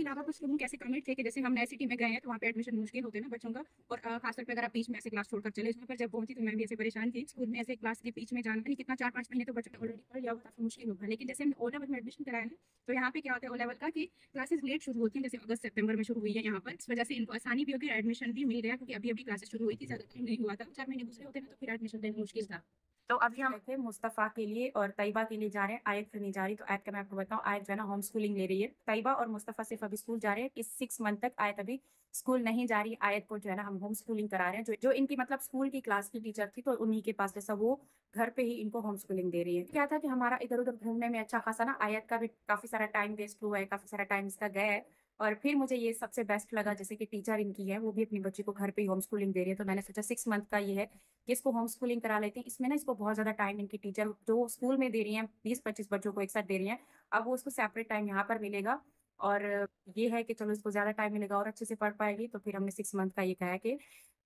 अलावा कुछ रूम कैसे कमेंट थे कि जैसे हम नए सिटी में गए हैं तो वहाँ पे एडमिशन मुश्किल होते हैं बच्चों का और खासतौर पर अगर आप बीच में ऐसे क्लास छोड़कर चले इसमें पर जब पहुंची तो मैं भी ऐसे परेशान थी स्कूल में ऐसे क्लास के बीच में जाना नहीं कितना चार पाँच महीने तो बच्चों ने ऑलरेडी पढ़ लिया काफी मुश्किल होगा लेकिन जैसे हमने ओ लेवल में एडमिशन कराया तो यहाँ पे क्या होता है ओ लेवल का कि क्लासेस लेट शुरू होती है जैसे अगस्त सेप्टेबर में शुरू हुई है यहाँ पर इस वजह से इनको आसानी भी होगी एडमिशन भी मिल गया क्योंकि अभी अभी क्लासेस शुरू हुई थी ज्यादा नहीं हुआ था चार महीने दूसरे होते ना तो फिर एडमिशन देना मुश्किल था तो अभी हम थे मुस्तफ़ा के लिए और तयबा के लिए जा रहे हैं आयत नहीं जा रही तो आयत का मैं आपको बताऊँ आयत जो है ना होम स्कूलिंग ले रही है तयबा और मुस्तफ़ा सिर्फ अभी स्कूल जा रहे हैं इस सिक्स मंथ तक आयत अभी स्कूल नहीं जा रही आयत को जो है ना हम होम स्कूलिंग करा रहे हैं जो, जो इनकी मतलब स्कूल की क्लास की टीचर थी तो उन्हीं के पास जैसा वो घर पे ही इनको होम स्कूलिंग दे रही है क्या था कि हमारा इधर उधर घूमने में अच्छा खासा ना आयत का भी काफी सारा टाइम वेस्ट हुआ है काफी सारा टाइम इसका गया है और फिर मुझे ये सबसे बेस्ट लगा जैसे कि टीचर इनकी है वो भी अपनी बच्ची को घर पे होम स्कूलिंग दे रही है तो मैंने सोचा सिक्स मंथ का ये है कि इसको होम स्कूलिंग करा लेते हैं इसमें ना इसको बहुत ज्यादा टाइम इनकी टीचर जो स्कूल में दे रही है बीस पच्चीस बच्चों को एक साथ दे रही है अब वो उसको सेपरेट टाइम यहाँ पर मिलेगा और ये है कि चलो इसको ज्यादा टाइम मिलेगा और अच्छे से पढ़ पाएगी तो फिर हमने सिक्स मंथ का ये कहा कि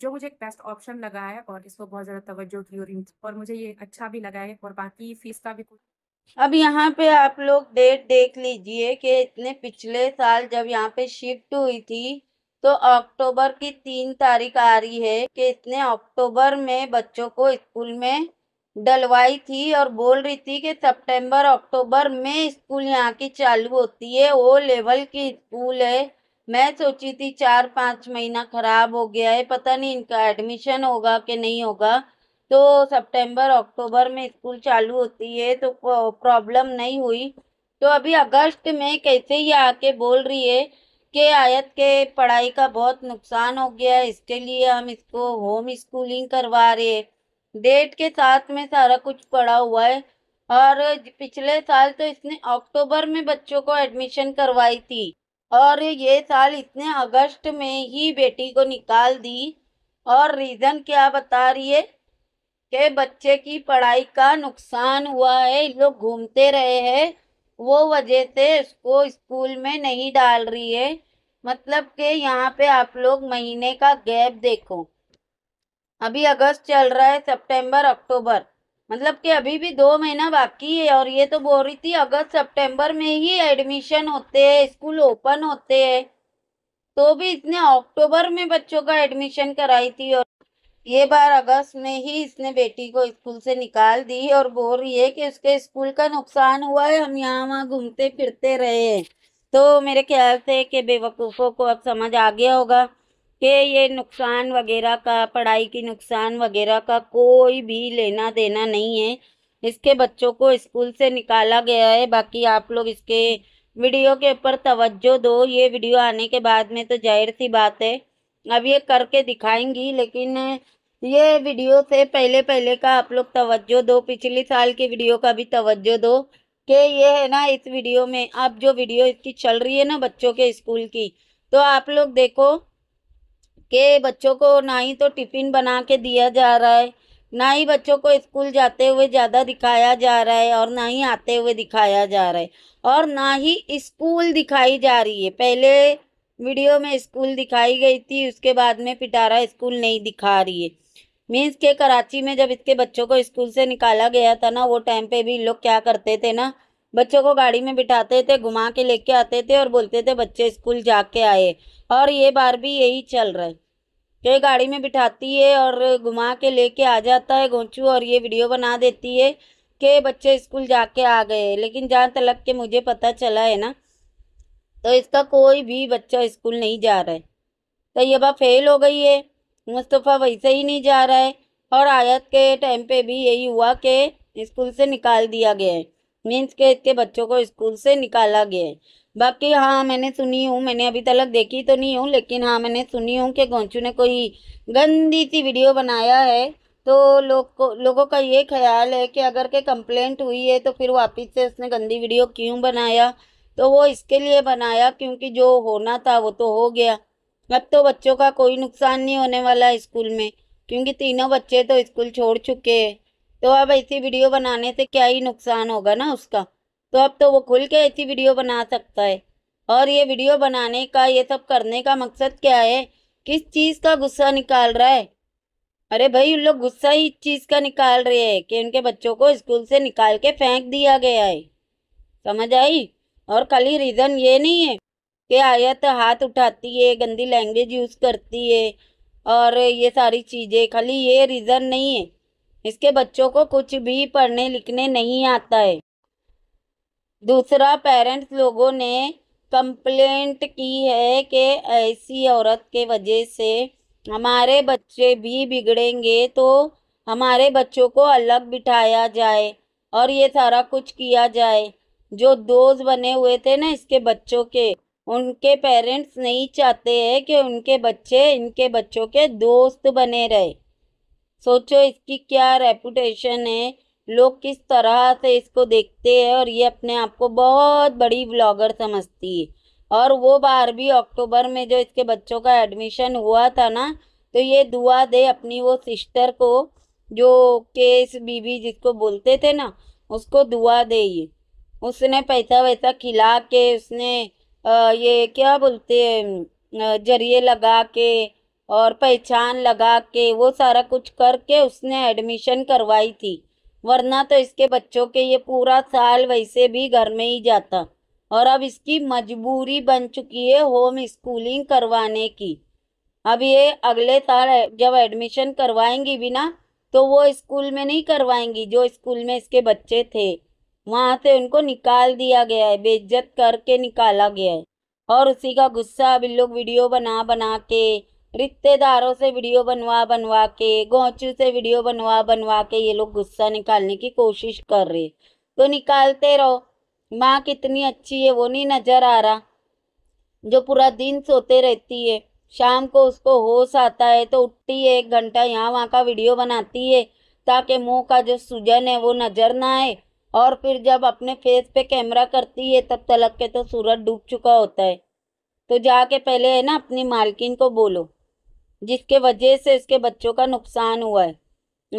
जो मुझे एक बेस्ट ऑप्शन लगा है और इसको बहुत ज्यादा तवज्जो की और मुझे ये अच्छा भी लगा है और बाकी फीस का भी कुछ अब यहाँ पे आप लोग डेट देख लीजिए कि इतने पिछले साल जब यहाँ पे शिफ्ट हुई थी तो अक्टूबर की तीन तारीख आ रही है कि इतने अक्टूबर में बच्चों को स्कूल में डलवाई थी और बोल रही थी कि सितंबर अक्टूबर में स्कूल यहाँ की चालू होती है वो लेवल की स्कूल है मैं सोची थी चार पाँच महीना ख़राब हो गया है पता नहीं इनका एडमिशन होगा कि नहीं होगा तो सितंबर अक्टूबर में स्कूल चालू होती है तो प्रॉब्लम नहीं हुई तो अभी अगस्त में कैसे ही आके बोल रही है कि आयत के पढ़ाई का बहुत नुकसान हो गया है इसके लिए हम इसको होम स्कूलिंग करवा रहे हैं डेट के साथ में सारा कुछ पड़ा हुआ है और पिछले साल तो इसने अक्टूबर में बच्चों को एडमिशन करवाई थी और ये साल इसने अगस्त में ही बेटी को निकाल दी और रीज़न क्या बता रही है के बच्चे की पढ़ाई का नुकसान हुआ है लोग घूमते रहे हैं वो वजह से उसको स्कूल में नहीं डाल रही है मतलब कि यहाँ पे आप लोग महीने का गैप देखो अभी अगस्त चल रहा है सितंबर अक्टूबर मतलब कि अभी भी दो महीना बाकी है और ये तो बोल रही थी अगस्त सितंबर में ही एडमिशन होते हैं स्कूल ओपन होते हैं तो भी इसने अक्टूबर में बच्चों का एडमिशन कराई थी और ये बार अगस्त में ही इसने बेटी को स्कूल से निकाल दी और बोल रही है कि उसके स्कूल का नुकसान हुआ है हम यहाँ वहाँ घूमते फिरते रहे हैं तो मेरे ख्याल से कि बेवकूफ़ों को अब समझ आ गया होगा कि ये नुकसान वगैरह का पढ़ाई की नुकसान वगैरह का कोई भी लेना देना नहीं है इसके बच्चों को स्कूल से निकाला गया है बाकी आप लोग इसके वीडियो के ऊपर तवज्जो दो ये वीडियो आने के बाद में तो जाहिर सी बात है अब ये करके दिखाएंगी लेकिन ये वीडियो से पहले पहले का आप लोग तवज्जो दो पिछले साल के वीडियो का भी तवज्जो दो कि ये है ना इस वीडियो में अब जो वीडियो इसकी चल रही है ना बच्चों के स्कूल की तो आप लोग देखो कि बच्चों को ना ही तो टिफ़िन बना के दिया जा रहा है ना ही बच्चों को स्कूल जाते हुए ज़्यादा दिखाया जा रहा है और ना ही आते हुए दिखाया जा रहा है और ना ही स्कूल दिखाई जा रही है पहले वीडियो में स्कूल दिखाई गई थी उसके बाद में पिटारा स्कूल नहीं दिखा रही है मीन्स के कराची में जब इसके बच्चों को स्कूल से निकाला गया था ना वो टाइम पे भी लोग क्या करते थे ना बच्चों को गाड़ी में बिठाते थे घुमा के लेके आते थे और बोलते थे बच्चे स्कूल जाके आए और ये बार भी यही चल रहा है कि गाड़ी में बिठाती है और घुमा के लेके आ जाता है गोंचू और ये वीडियो बना देती है कि बच्चे स्कूल जाके आ गए लेकिन जहाँ तक के मुझे पता चला है ना तो इसका कोई भी बच्चा स्कूल नहीं जा रहा है तो बात फेल हो गई है मुस्तफ़ा वैसे ही नहीं जा रहा है और आयत के टाइम पे भी यही हुआ कि स्कूल से निकाल दिया गया है मीन्स के इतने बच्चों को स्कूल से निकाला गया है बाकी हाँ मैंने सुनी हूँ मैंने अभी तक देखी तो नहीं हूँ लेकिन हाँ मैंने सुनी हूँ कि गोंचू ने कोई गंदी सी वीडियो बनाया है तो लोग को लोगों का ये ख्याल है कि अगर के कंप्लेंट हुई है तो फिर वापस से उसने गंदी वीडियो क्यों बनाया तो वो इसके लिए बनाया क्योंकि जो होना था वो तो हो गया अब तो बच्चों का कोई नुकसान नहीं होने वाला स्कूल में क्योंकि तीनों बच्चे तो स्कूल छोड़ चुके हैं तो अब ऐसी वीडियो बनाने से क्या ही नुकसान होगा ना उसका तो अब तो वो खुल के ऐसी वीडियो बना सकता है और ये वीडियो बनाने का ये सब करने का मकसद क्या है किस चीज़ का गुस्सा निकाल रहा है अरे भाई उन लोग गुस्सा ही इस चीज़ का निकाल रहे हैं कि उनके बच्चों को स्कूल से निकाल के फेंक दिया गया है समझ आई और खाली रीज़न ये नहीं है कि आयत तो हाथ उठाती है गंदी लैंग्वेज यूज़ करती है और ये सारी चीज़ें खाली ये रीज़न नहीं है इसके बच्चों को कुछ भी पढ़ने लिखने नहीं आता है दूसरा पेरेंट्स लोगों ने कंप्लेंट की है कि ऐसी औरत के वजह से हमारे बच्चे भी बिगड़ेंगे तो हमारे बच्चों को अलग बिठाया जाए और ये सारा कुछ किया जाए जो दोस्त बने हुए थे ना इसके बच्चों के उनके पेरेंट्स नहीं चाहते हैं कि उनके बच्चे इनके बच्चों के दोस्त बने रहे सोचो इसकी क्या रेपुटेशन है लोग किस तरह से इसको देखते हैं और ये अपने आप को बहुत बड़ी ब्लॉगर समझती है और वो बार भी अक्टूबर में जो इसके बच्चों का एडमिशन हुआ था ना तो ये दुआ दे अपनी वो सिस्टर को जो केस बीबी जिसको बोलते थे ना उसको दुआ दे ये उसने पैसा वैसा खिला के उसने ये क्या बोलते हैं जरिए लगा के और पहचान लगा के वो सारा कुछ करके उसने एडमिशन करवाई थी वरना तो इसके बच्चों के ये पूरा साल वैसे भी घर में ही जाता और अब इसकी मजबूरी बन चुकी है होम स्कूलिंग करवाने की अब ये अगले साल जब एडमिशन करवाएंगी बिना तो वो स्कूल में नहीं करवाएंगी जो स्कूल में इसके बच्चे थे वहाँ से उनको निकाल दिया गया है बेइज्जत करके निकाला गया है और उसी का गुस्सा अभी लोग वीडियो बना बना के रिश्तेदारों से वीडियो बनवा बनवा के गोचू से वीडियो बनवा बनवा के ये लोग गुस्सा निकालने की कोशिश कर रहे तो निकालते रहो माँ कितनी अच्छी है वो नहीं नज़र आ रहा जो पूरा दिन सोते रहती है शाम को उसको होश आता है तो उठती है एक घंटा यहाँ वहाँ का वीडियो बनाती है ताकि मुँह का जो सूजन है वो नज़र ना आए और फिर जब अपने फेस पे कैमरा करती है तब तलक के तो सूरज डूब चुका होता है तो जाके पहले है ना अपनी मालकिन को बोलो जिसके वजह से इसके बच्चों का नुकसान हुआ है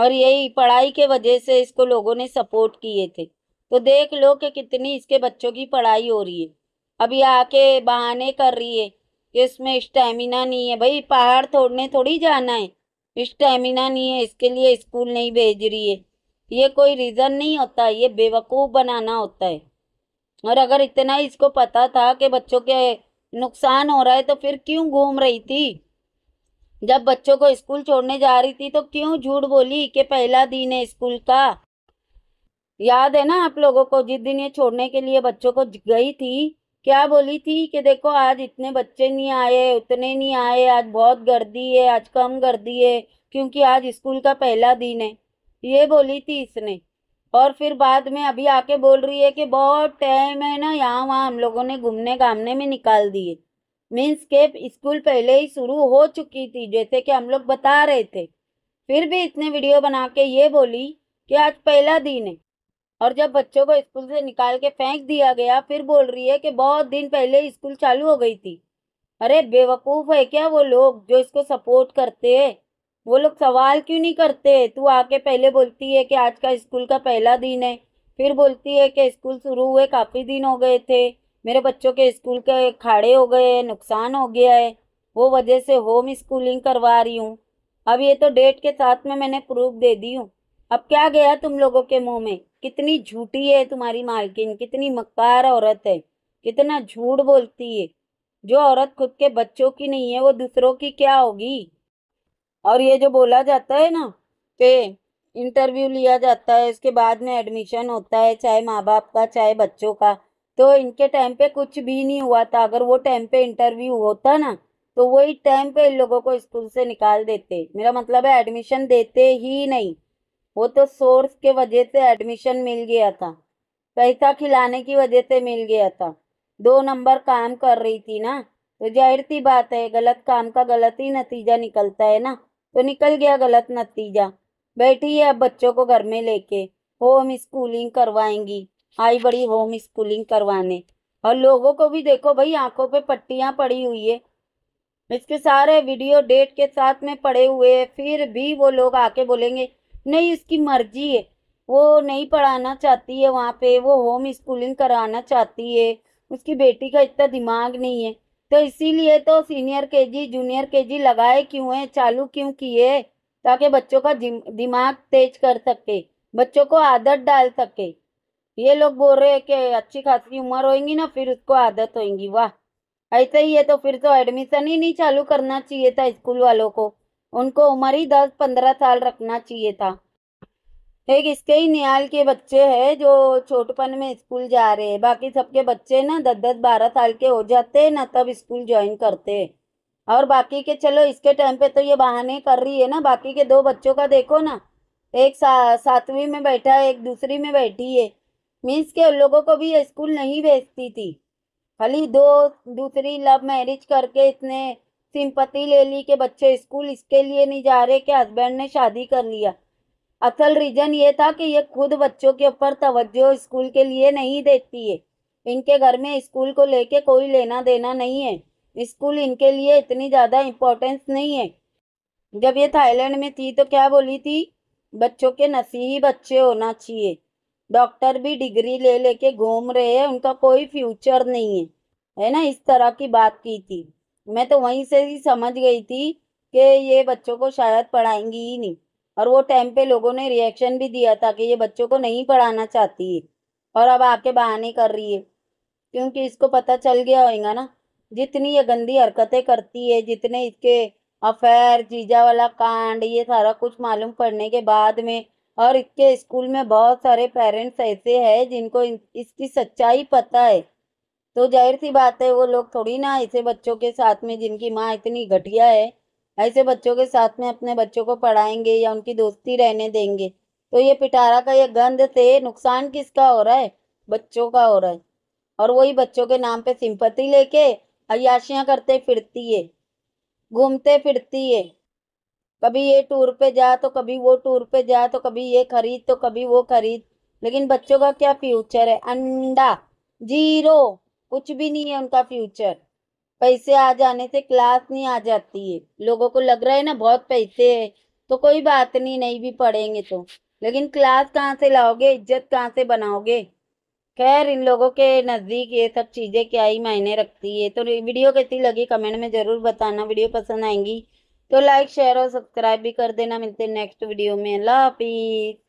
और यही पढ़ाई के वजह से इसको लोगों ने सपोर्ट किए थे तो देख लो कि कितनी इसके बच्चों की पढ़ाई हो रही है अब ये आके बहाने कर रही है कि इसमें स्टेमिना नहीं है भाई पहाड़ तोड़ने थोड़ी जाना है स्टेमिना नहीं है इसके लिए स्कूल नहीं भेज रही है ये कोई रीज़न नहीं होता ये बेवकूफ़ बनाना होता है और अगर इतना इसको पता था कि बच्चों के नुकसान हो रहा है तो फिर क्यों घूम रही थी जब बच्चों को स्कूल छोड़ने जा रही थी तो क्यों झूठ बोली कि पहला दिन है स्कूल का याद है ना आप लोगों को जिस दिन ये छोड़ने के लिए बच्चों को गई थी क्या बोली थी कि देखो आज इतने बच्चे नहीं आए उतने नहीं आए आज बहुत गर्दी है आज कम गर्दी है क्योंकि आज स्कूल का पहला दिन है ये बोली थी इसने और फिर बाद में अभी आके बोल रही है कि बहुत टाइम है ना यहाँ वहाँ हम लोगों ने घूमने घामने में निकाल दिए मीन्स के स्कूल पहले ही शुरू हो चुकी थी जैसे कि हम लोग बता रहे थे फिर भी इतने वीडियो बना के ये बोली कि आज पहला दिन है और जब बच्चों को स्कूल से निकाल के फेंक दिया गया फिर बोल रही है कि बहुत दिन पहले स्कूल चालू हो गई थी अरे बेवकूफ़ है क्या वो लोग जो इसको सपोर्ट करते हैं वो लोग सवाल क्यों नहीं करते तू आके पहले बोलती है कि आज का स्कूल का पहला दिन है फिर बोलती है कि स्कूल शुरू हुए काफ़ी दिन हो गए थे मेरे बच्चों के स्कूल के खाड़े हो गए नुकसान हो गया है वो वजह से होम स्कूलिंग करवा रही हूँ अब ये तो डेट के साथ में मैंने प्रूफ दे दी हूँ अब क्या गया तुम लोगों के मुंह में कितनी झूठी है तुम्हारी मालकिन कितनी मक्कार औरत है कितना झूठ बोलती है जो औरत खुद के बच्चों की नहीं है वो दूसरों की क्या होगी और ये जो बोला जाता है ना कि इंटरव्यू लिया जाता है उसके बाद में एडमिशन होता है चाहे माँ बाप का चाहे बच्चों का तो इनके टाइम पे कुछ भी नहीं हुआ था अगर वो टाइम पे इंटरव्यू होता ना तो वही टाइम पे इन लोगों को स्कूल से निकाल देते मेरा मतलब है एडमिशन देते ही नहीं वो तो सोर्स के वजह से एडमिशन मिल गया था पैसा खिलाने की वजह से मिल गया था दो नंबर काम कर रही थी ना तो जाहिर सी बात है गलत काम का गलत ही नतीजा निकलता है ना तो निकल गया गलत नतीजा बैठी है अब बच्चों को घर में लेके होम स्कूलिंग करवाएंगी आई बड़ी होम स्कूलिंग करवाने और लोगों को भी देखो भाई आंखों पे पट्टियां पड़ी हुई है इसके सारे वीडियो डेट के साथ में पड़े हुए हैं फिर भी वो लोग आके बोलेंगे नहीं इसकी मर्जी है वो नहीं पढ़ाना चाहती है वहाँ पे वो होम स्कूलिंग कराना चाहती है उसकी बेटी का इतना दिमाग नहीं है तो इसीलिए तो सीनियर के जी जूनियर के जी लगाए क्यों है चालू क्यों किए ताकि बच्चों का दिमाग तेज कर सके बच्चों को आदत डाल सके ये लोग बोल रहे हैं कि अच्छी खासी उम्र होएंगी ना फिर उसको आदत होएंगी वाह ऐसे ही है तो फिर तो एडमिशन ही नहीं चालू करना चाहिए था स्कूल वालों को उनको उम्र ही दस पंद्रह साल रखना चाहिए था एक इसके ही नियाल के बच्चे हैं जो छोटपन में स्कूल जा रहे हैं बाकी सबके बच्चे ना दस दस बारह साल के हो जाते हैं ना तब स्कूल ज्वाइन करते और बाकी के चलो इसके टाइम पे तो ये बहाने कर रही है ना बाकी के दो बच्चों का देखो ना एक सा, सातवीं में बैठा है एक दूसरी में बैठी है मीन्स के उन लोगों को भी स्कूल नहीं भेजती थी खाली दो दूसरी लव मैरिज करके इतने सिंपत्ति ले ली के बच्चे स्कूल इसके लिए नहीं जा रहे कि हस्बैंड ने शादी कर लिया असल रीजन ये था कि ये खुद बच्चों के ऊपर तवज्जो स्कूल के लिए नहीं देती है इनके घर में स्कूल को लेके कोई लेना देना नहीं है स्कूल इनके लिए इतनी ज़्यादा इम्पोर्टेंस नहीं है जब ये थाईलैंड में थी तो क्या बोली थी बच्चों के नसीही बच्चे होना चाहिए डॉक्टर भी डिग्री ले लेके घूम रहे हैं उनका कोई फ्यूचर नहीं है है ना इस तरह की बात की थी मैं तो वहीं से ही समझ गई थी कि ये बच्चों को शायद पढ़ाएंगी ही नहीं और वो टाइम पे लोगों ने रिएक्शन भी दिया था कि ये बच्चों को नहीं पढ़ाना चाहती है और अब आके बहाने कर रही है क्योंकि इसको पता चल गया होगा ना जितनी ये गंदी हरकतें करती है जितने इसके अफेयर जीजा वाला कांड ये सारा कुछ मालूम पड़ने के बाद में और इसके स्कूल में बहुत सारे पेरेंट्स ऐसे हैं जिनको इसकी सच्चाई पता है तो जाहिर सी बात है वो लोग थोड़ी ना ऐसे बच्चों के साथ में जिनकी माँ इतनी घटिया है ऐसे बच्चों के साथ में अपने बच्चों को पढ़ाएंगे या उनकी दोस्ती रहने देंगे तो ये पिटारा का ये गंध से नुकसान किसका हो रहा है बच्चों का हो रहा है और वही बच्चों के नाम पे सिंपत्ति लेके अयाशियाँ करते फिरती है घूमते फिरती है कभी ये टूर पे जा तो कभी वो टूर पे जा तो कभी ये खरीद तो कभी वो खरीद लेकिन बच्चों का क्या फ्यूचर है अंडा जीरो कुछ भी नहीं है उनका फ्यूचर पैसे आ जाने से क्लास नहीं आ जाती है लोगों को लग रहा है ना बहुत पैसे है तो कोई बात नहीं नहीं भी पढ़ेंगे तो लेकिन क्लास कहाँ से लाओगे इज्जत कहाँ से बनाओगे खैर इन लोगों के नज़दीक ये सब चीज़ें क्या ही मायने रखती है तो वीडियो कैसी लगी कमेंट में ज़रूर बताना वीडियो पसंद आएंगी तो लाइक शेयर और सब्सक्राइब भी कर देना मिलते नेक्स्ट वीडियो में अल्लाह हाफिज़